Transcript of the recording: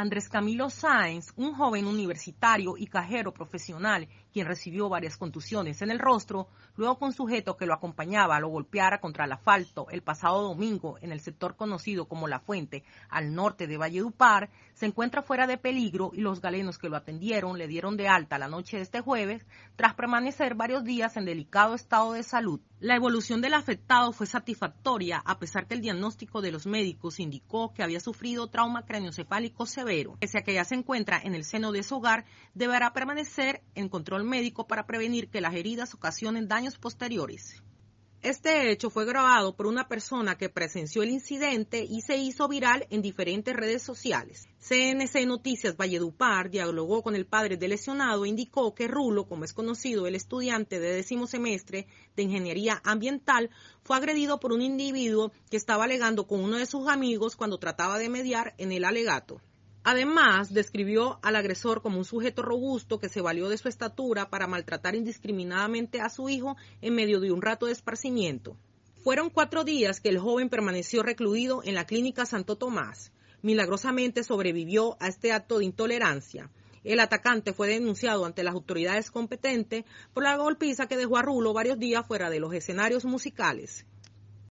Andrés Camilo Sáenz, un joven universitario y cajero profesional, quien recibió varias contusiones en el rostro, luego con sujeto que lo acompañaba lo golpeara contra el asfalto el pasado domingo en el sector conocido como La Fuente, al norte de Valledupar, se encuentra fuera de peligro y los galenos que lo atendieron le dieron de alta la noche de este jueves tras permanecer varios días en delicado estado de salud. La evolución del afectado fue satisfactoria a pesar que el diagnóstico de los médicos indicó que había sufrido trauma craniocefálico severo Pese a que ya se encuentra en el seno de su hogar, deberá permanecer en control médico para prevenir que las heridas ocasionen daños posteriores. Este hecho fue grabado por una persona que presenció el incidente y se hizo viral en diferentes redes sociales. CNC Noticias Valledupar dialogó con el padre del lesionado e indicó que Rulo, como es conocido el estudiante de décimo semestre de Ingeniería Ambiental, fue agredido por un individuo que estaba alegando con uno de sus amigos cuando trataba de mediar en el alegato. Además, describió al agresor como un sujeto robusto que se valió de su estatura para maltratar indiscriminadamente a su hijo en medio de un rato de esparcimiento. Fueron cuatro días que el joven permaneció recluido en la clínica Santo Tomás. Milagrosamente sobrevivió a este acto de intolerancia. El atacante fue denunciado ante las autoridades competentes por la golpiza que dejó a Rulo varios días fuera de los escenarios musicales.